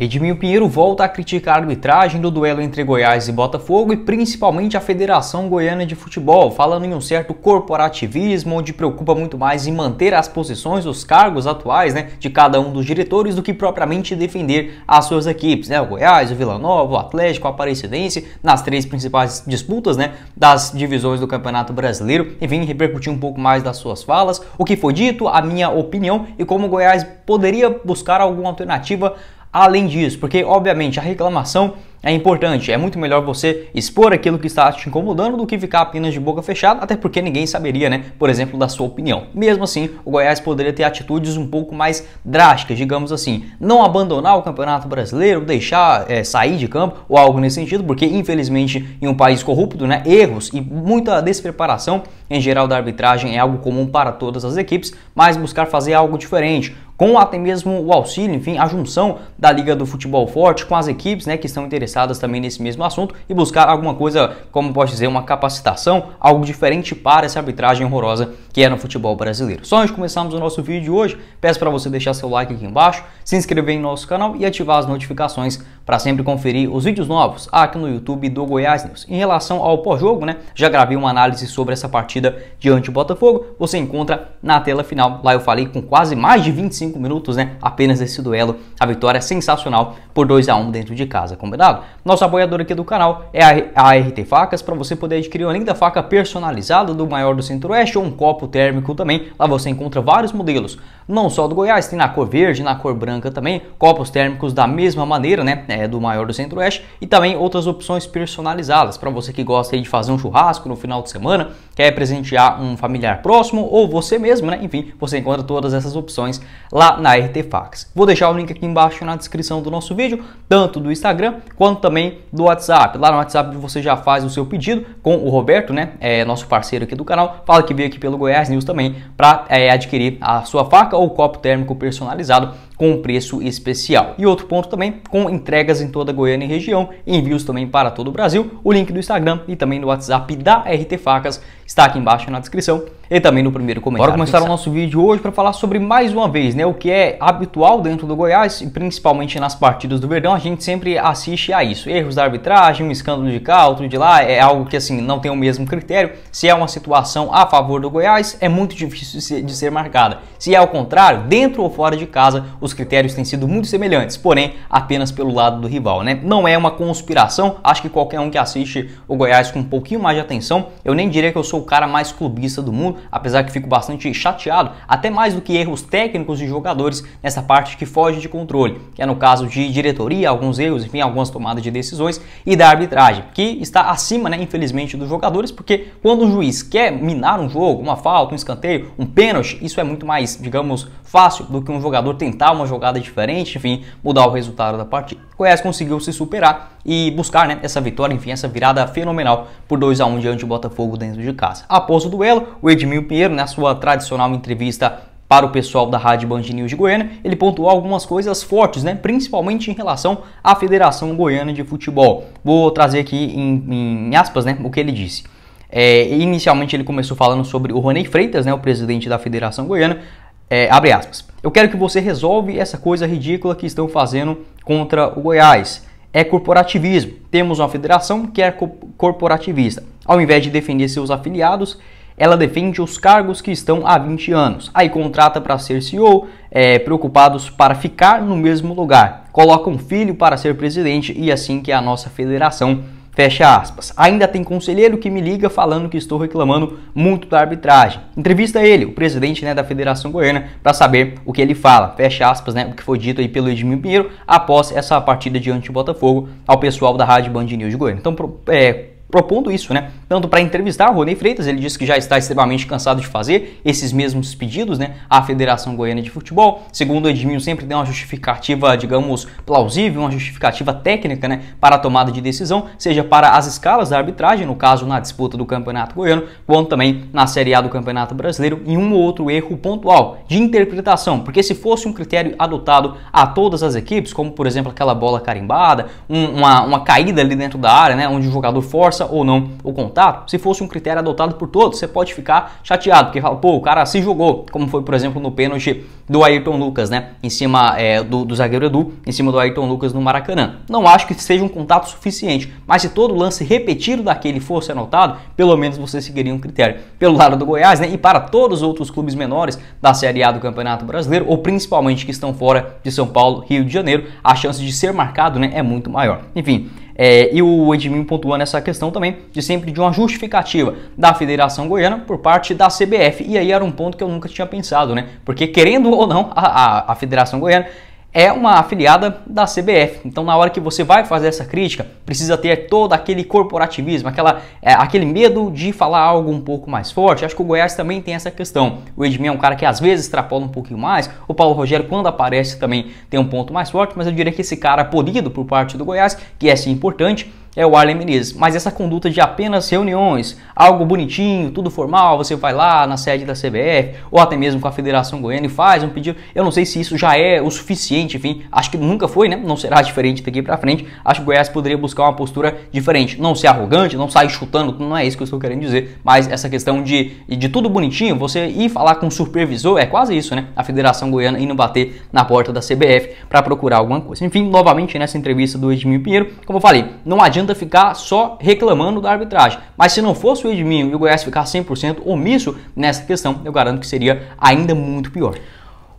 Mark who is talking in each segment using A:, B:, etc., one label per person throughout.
A: Edmil Pinheiro volta a criticar a arbitragem do duelo entre Goiás e Botafogo e principalmente a Federação Goiana de Futebol, falando em um certo corporativismo onde preocupa muito mais em manter as posições, os cargos atuais né, de cada um dos diretores do que propriamente defender as suas equipes, né, o Goiás, o Vila Nova, o Atlético, o Aparecidense, nas três principais disputas né, das divisões do Campeonato Brasileiro, e vem repercutir um pouco mais das suas falas, o que foi dito, a minha opinião e como o Goiás poderia buscar alguma alternativa além disso, porque obviamente a reclamação é importante, é muito melhor você expor aquilo que está te incomodando do que ficar apenas de boca fechada, até porque ninguém saberia, né, por exemplo, da sua opinião. Mesmo assim, o Goiás poderia ter atitudes um pouco mais drásticas, digamos assim, não abandonar o Campeonato Brasileiro, deixar é, sair de campo ou algo nesse sentido, porque infelizmente em um país corrupto, né, erros e muita despreparação em geral da arbitragem é algo comum para todas as equipes, mas buscar fazer algo diferente, com até mesmo o auxílio, enfim, a junção da Liga do Futebol Forte com as equipes né, que estão interessadas também nesse mesmo assunto e buscar alguma coisa, como posso dizer, uma capacitação, algo diferente para essa arbitragem horrorosa que é no futebol brasileiro. Só antes de começarmos o nosso vídeo de hoje, peço para você deixar seu like aqui embaixo, se inscrever em nosso canal e ativar as notificações para sempre conferir os vídeos novos aqui no YouTube do Goiás News. Em relação ao pós-jogo, né, já gravei uma análise sobre essa partida diante do Botafogo, você encontra na tela final. Lá eu falei com quase mais de 25 5 minutos, né? Apenas esse duelo. A vitória é sensacional por 2 a 1 dentro de casa, combinado? Nosso apoiador aqui do canal é a RT Facas, para você poder adquirir uma linda faca personalizada do maior do Centro-Oeste ou um copo térmico também. Lá você encontra vários modelos não só do Goiás, tem na cor verde, na cor branca também, copos térmicos da mesma maneira, né, é, do maior do Centro-Oeste, e também outras opções personalizadas, para você que gosta de fazer um churrasco no final de semana, quer presentear um familiar próximo ou você mesmo, né, enfim, você encontra todas essas opções lá na RT Fax. Vou deixar o link aqui embaixo na descrição do nosso vídeo, tanto do Instagram quanto também do WhatsApp. Lá no WhatsApp você já faz o seu pedido com o Roberto, né, é, nosso parceiro aqui do canal, fala que veio aqui pelo Goiás News também, para é, adquirir a sua faca ou copo térmico personalizado com preço especial. E outro ponto também, com entregas em toda a Goiânia e região, envios também para todo o Brasil, o link do Instagram e também do WhatsApp da RT Facas está aqui embaixo na descrição e também no primeiro comentário. Bora começar o nosso vídeo hoje para falar sobre mais uma vez, né, o que é habitual dentro do Goiás e principalmente nas partidas do Verdão, a gente sempre assiste a isso. Erros da arbitragem, um escândalo de cá, outro de lá, é algo que assim não tem o mesmo critério. Se é uma situação a favor do Goiás, é muito difícil de ser, marcada. Se é ao contrário, dentro ou fora de casa, os critérios têm sido muito semelhantes, porém apenas pelo lado do rival, né? Não é uma conspiração, acho que qualquer um que assiste o Goiás com um pouquinho mais de atenção, eu nem diria que eu sou o cara mais clubista do mundo, apesar que fico bastante chateado, até mais do que erros técnicos de jogadores nessa parte que foge de controle, que é no caso de diretoria, alguns erros, enfim, algumas tomadas de decisões e da arbitragem, que está acima, né, infelizmente, dos jogadores, porque quando o juiz quer minar um jogo, uma falta, um escanteio, um pênalti, isso é muito mais, digamos, fácil do que um jogador tentar uma jogada diferente, enfim, mudar o resultado da partida. O Goiás conseguiu se superar e buscar né, essa vitória, enfim, essa virada fenomenal por 2 a 1 um diante do Botafogo dentro de casa. Goiás. Após o duelo, o Edmil Pinheiro, na sua tradicional entrevista para o pessoal da Rádio Band News de Goiânia, ele pontuou algumas coisas fortes, né? principalmente em relação à Federação Goiana de Futebol. Vou trazer aqui em, em aspas né, o que ele disse. É, inicialmente ele começou falando sobre o Roney Freitas, né, o presidente da Federação Goiana, é, abre aspas. Eu quero que você resolve essa coisa ridícula que estão fazendo contra o Goiás é corporativismo. Temos uma federação que é corporativista. Ao invés de defender seus afiliados, ela defende os cargos que estão há 20 anos. Aí contrata para ser CEO, é, preocupados para ficar no mesmo lugar. Coloca um filho para ser presidente e assim que a nossa federação Fecha aspas. Ainda tem conselheiro que me liga falando que estou reclamando muito da arbitragem. Entrevista ele, o presidente né, da Federação Goiana, para saber o que ele fala. Fecha aspas, né, o que foi dito aí pelo Edmil Pinheiro após essa partida diante do Botafogo ao pessoal da Rádio Band News de Goiânia. Então, é, propondo isso, né? Tanto para entrevistar o Rony Freitas, ele disse que já está extremamente cansado de fazer esses mesmos pedidos, né? À Federação Goiana de Futebol. Segundo o Edmil, sempre tem uma justificativa, digamos, plausível, uma justificativa técnica, né? Para a tomada de decisão, seja para as escalas da arbitragem, no caso na disputa do Campeonato Goiano, quanto também na Série A do Campeonato Brasileiro, em um ou outro erro pontual de interpretação, porque se fosse um critério adotado a todas as equipes, como por exemplo aquela bola carimbada, um, uma, uma caída ali dentro da área, né? Onde o jogador força ou não o contato, se fosse um critério adotado por todos, você pode ficar chateado, porque fala, pô, o cara se jogou, como foi, por exemplo, no pênalti do Ayrton Lucas, né? Em cima é, do, do zagueiro Edu, em cima do Ayrton Lucas no Maracanã. Não acho que seja um contato suficiente, mas se todo lance repetido daquele fosse anotado, pelo menos você seguiria um critério. Pelo lado do Goiás, né? E para todos os outros clubes menores da Série A do Campeonato Brasileiro, ou principalmente que estão fora de São Paulo, Rio de Janeiro, a chance de ser marcado né, é muito maior. Enfim, é, e o Edmin pontua nessa questão também de sempre de uma justificativa da Federação Goiana por parte da CBF. E aí era um ponto que eu nunca tinha pensado, né? Porque querendo ou não, a, a, a Federação Goiana é uma afiliada da CBF. Então, na hora que você vai fazer essa crítica, precisa ter todo aquele corporativismo, aquela, é, aquele medo de falar algo um pouco mais forte. Acho que o Goiás também tem essa questão. O Edmir é um cara que às vezes extrapola um pouquinho mais. O Paulo Rogério, quando aparece, também tem um ponto mais forte. Mas eu diria que esse cara polido por parte do Goiás, que é sim importante, é o Arlen Menezes. Mas essa conduta de apenas reuniões, algo bonitinho, tudo formal, você vai lá na sede da CBF ou até mesmo com a Federação Goiana e faz um pedido. Eu não sei se isso já é o suficiente, enfim, acho que nunca foi, né? Não será diferente daqui para frente. Acho que o Goiás poderia buscar uma postura diferente, não ser arrogante, não sair chutando, não é isso que eu estou querendo dizer, mas essa questão de, de tudo bonitinho, você ir falar com o supervisor, é quase isso, né? A Federação Goiana indo bater na porta da CBF para procurar alguma coisa. Enfim, novamente nessa entrevista do Edmil Pinheiro, como eu falei, não adianta adianta ficar só reclamando da arbitragem. Mas se não fosse o Edminho e o Goiás ficar 100% omisso nessa questão, eu garanto que seria ainda muito pior.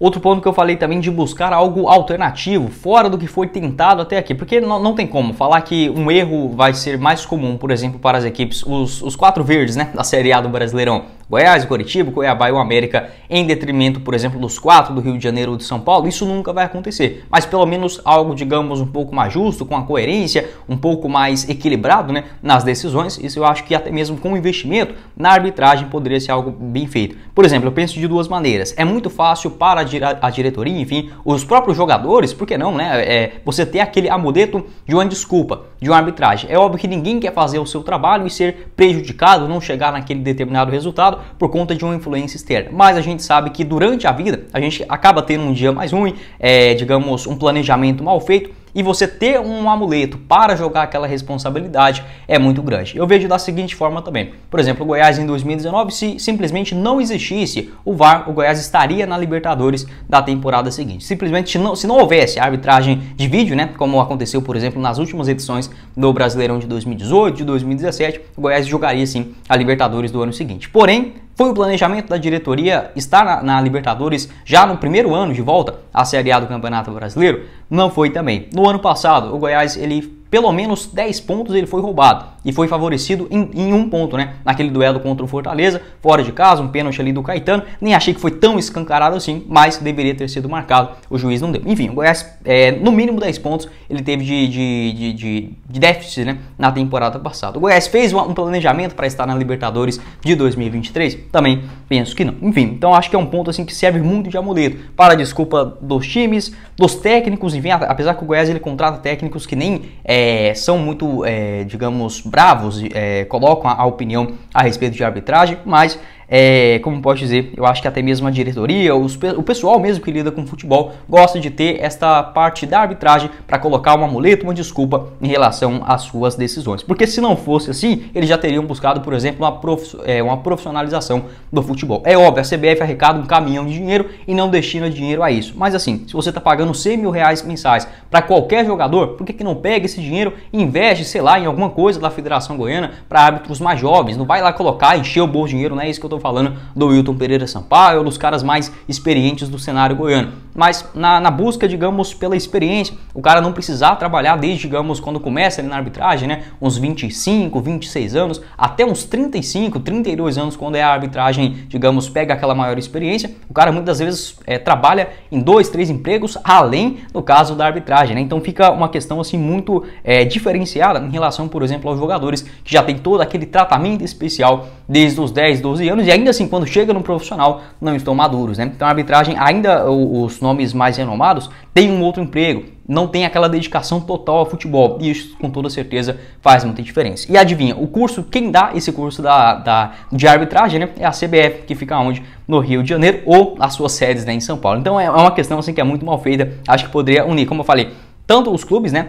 A: Outro ponto que eu falei também de buscar algo alternativo, fora do que foi tentado até aqui, porque não, não tem como falar que um erro vai ser mais comum, por exemplo, para as equipes, os, os quatro verdes, né, da Série A do Brasileirão. Goiás, Curitiba, Cuiabá e o América, em detrimento, por exemplo, dos quatro do Rio de Janeiro ou de São Paulo, isso nunca vai acontecer. Mas pelo menos algo, digamos, um pouco mais justo, com a coerência, um pouco mais equilibrado né, nas decisões, isso eu acho que até mesmo com o investimento na arbitragem poderia ser algo bem feito. Por exemplo, eu penso de duas maneiras. É muito fácil para a diretoria, enfim, os próprios jogadores, por que não, né? É, você ter aquele amuleto de uma desculpa, de uma arbitragem. É óbvio que ninguém quer fazer o seu trabalho e ser prejudicado, não chegar naquele determinado resultado resultado por conta de uma influência externa. Mas a gente sabe que durante a vida a gente acaba tendo um dia mais ruim, é, digamos, um planejamento mal feito e você ter um amuleto para jogar aquela responsabilidade é muito grande. Eu vejo da seguinte forma também. Por exemplo, o Goiás em 2019, se simplesmente não existisse o VAR, o Goiás estaria na Libertadores da temporada seguinte. Simplesmente não, se não houvesse arbitragem de vídeo, né, como aconteceu, por exemplo, nas últimas edições do Brasileirão de 2018, de 2017, o Goiás jogaria sim a Libertadores do ano seguinte. Porém, foi o planejamento da diretoria estar na, na, Libertadores já no primeiro ano de volta à Série A do Campeonato Brasileiro? Não foi também. No ano passado, o Goiás ele pelo menos 10 pontos ele foi roubado e foi favorecido em, em, um ponto, né? Naquele duelo contra o Fortaleza, fora de casa, um pênalti ali do Caetano. Nem achei que foi tão escancarado assim, mas deveria ter sido marcado. O juiz não deu. Enfim, o Goiás, é, no mínimo 10 pontos ele teve de, de, de, de, de déficit, né? Na temporada passada. O Goiás fez um, um planejamento para estar na Libertadores de 2023? Também penso que não. Enfim, então acho que é um ponto assim que serve muito de amuleto para a desculpa dos times, dos técnicos, enfim, apesar que o Goiás ele contrata técnicos que nem. É, é, são muito, é, digamos, bravos, é, colocam a opinião a respeito de arbitragem, mas é, como pode dizer, eu acho que até mesmo a diretoria, os, o pessoal mesmo que lida com futebol, gosta de ter esta parte da arbitragem para colocar uma muleta, uma desculpa em relação às suas decisões. Porque se não fosse assim, eles já teriam buscado, por exemplo, uma, prof, é, uma profissionalização do futebol. É óbvio, a CBF arrecada um caminhão de dinheiro e não destina dinheiro a isso. Mas assim, se você está pagando 100 mil reais mensais para qualquer jogador, por que, que não pega esse dinheiro e investe, sei lá, em alguma coisa da Federação Goiana para árbitros mais jovens? Não vai lá colocar, encher o bolso de dinheiro, não é isso que eu estou falando do Wilton Pereira Sampaio, dos caras mais experientes do cenário goiano. Mas na, na busca, digamos, pela experiência, o cara não precisar trabalhar desde, digamos, quando começa ali na arbitragem, né? Uns 25, 26 anos, até uns 35, 32 anos, quando é a arbitragem, digamos, pega aquela maior experiência, o cara muitas vezes é, trabalha em dois, três empregos, além do caso da arbitragem, né? Então fica uma questão assim muito é, diferenciada em relação, por exemplo, aos jogadores que já tem todo aquele tratamento especial desde os 10, 12 anos e ainda assim quando chega no profissional não estão maduros, né? Então a arbitragem ainda os nomes mais renomados têm um outro emprego, não tem aquela dedicação total ao futebol e isso com toda certeza faz muita diferença. E adivinha, o curso, quem dá esse curso da, da, de arbitragem né, é a CBF, que fica onde? No Rio de Janeiro ou as suas sedes né, em São Paulo. Então é uma questão assim que é muito mal feita, acho que poderia unir, como eu falei, tanto os clubes, né,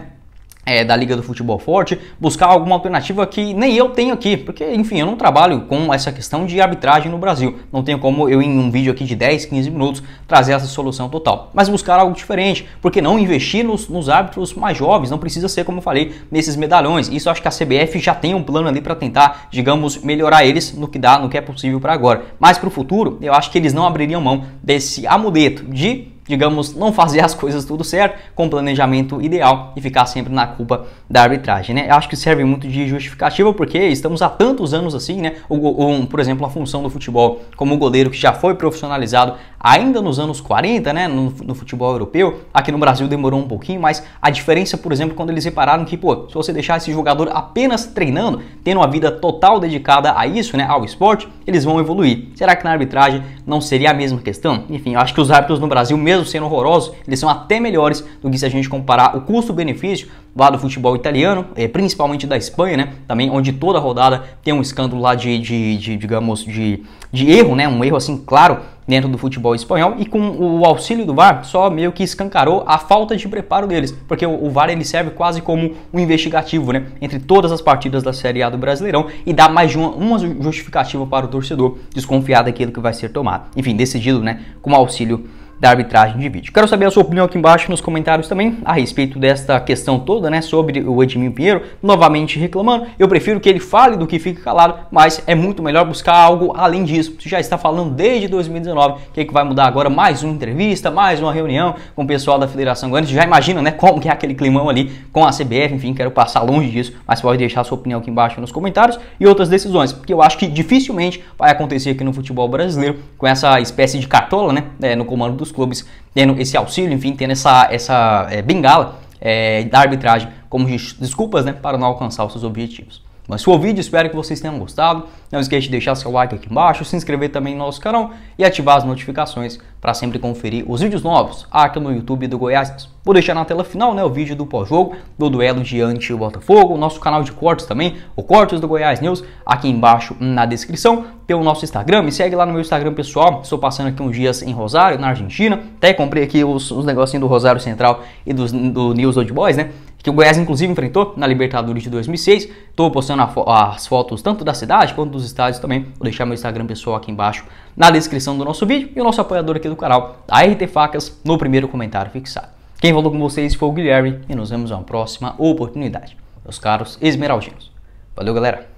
A: é, da Liga do Futebol Forte, buscar alguma alternativa que nem eu tenho aqui, porque enfim, eu não trabalho com essa questão de arbitragem no Brasil. Não tenho como eu, em um vídeo aqui de 10, 15 minutos, trazer essa solução total. Mas buscar algo diferente, porque não investir nos, nos árbitros mais jovens, não precisa ser, como eu falei, nesses medalhões. Isso acho que a CBF já tem um plano ali para tentar, digamos, melhorar eles no que dá, no que é possível para agora. Mas para o futuro, eu acho que eles não abririam mão desse amuleto de digamos, não fazer as coisas tudo certo, com planejamento ideal e ficar sempre na culpa da arbitragem, né? Eu acho que serve muito de justificativa porque estamos há tantos anos assim, né? um por exemplo, a função do futebol como goleiro que já foi profissionalizado ainda nos anos 40, né? No, no, futebol europeu, aqui no Brasil demorou um pouquinho, mas a diferença, por exemplo, quando eles repararam que, pô, se você deixar esse jogador apenas treinando, tendo uma vida total dedicada a isso, né? Ao esporte, eles vão evoluir. Será que na arbitragem não seria a mesma questão? Enfim, eu acho que os árbitros no Brasil mesmo mesmo sendo horrorosos, eles são até melhores do que se a gente comparar o custo-benefício lá do futebol italiano, é, principalmente da Espanha, né? Também onde toda rodada tem um escândalo lá de, de, de digamos, de, de erro, né? Um erro assim claro dentro do futebol espanhol e com o auxílio do VAR só meio que escancarou a falta de preparo deles, porque o, o VAR ele serve quase como um investigativo, né, entre todas as partidas da Série A do Brasileirão e dá mais de uma, uma justificativa para o torcedor desconfiar daquilo que vai ser tomado. Enfim, decidido, né, com o auxílio da arbitragem de vídeo. Quero saber a sua opinião aqui embaixo nos comentários também a respeito desta questão toda, né, sobre o Edmil Pinheiro, novamente reclamando. Eu prefiro que ele fale do que fique calado, mas é muito melhor buscar algo além disso. Você já está falando desde 2019, o que, é que vai mudar agora? Mais uma entrevista, mais uma reunião com o pessoal da Federação Goiânia. Você já imagina, né, como que é aquele climão ali com a CBF, enfim, quero passar longe disso, mas pode deixar a sua opinião aqui embaixo nos comentários e outras decisões, porque eu acho que dificilmente vai acontecer aqui no futebol brasileiro com essa espécie de cartola, né, é, no comando dos clubes tendo esse auxílio, enfim, tendo essa, essa é, bengala é, da arbitragem como desculpas né, para não alcançar os seus objetivos. Mas foi o vídeo, espero que vocês tenham gostado. Não esqueça de deixar seu like aqui embaixo, se inscrever também no nosso canal e ativar as notificações para sempre conferir os vídeos novos aqui no YouTube do Goiás. Vou deixar na tela final né, o vídeo do pós-jogo, do duelo diante do Botafogo, o nosso canal de cortes também, o Cortes do Goiás News, aqui embaixo na descrição. Tem o nosso Instagram, me segue lá no meu Instagram pessoal. Estou passando aqui uns dias em Rosário, na Argentina. Até comprei aqui os, os negocinhos do Rosário Central e dos, do News Old Boys, né? que o Goiás inclusive enfrentou na Libertadores de 2006. Estou postando fo as fotos tanto da cidade quanto dos estádios também. Vou deixar meu Instagram pessoal aqui embaixo na descrição do nosso vídeo e o nosso apoiador aqui do canal, a RT Facas, no primeiro comentário fixado. Quem falou com vocês foi o Guilherme e nos vemos a uma próxima oportunidade. Meus caros esmeraldinos. Valeu, galera!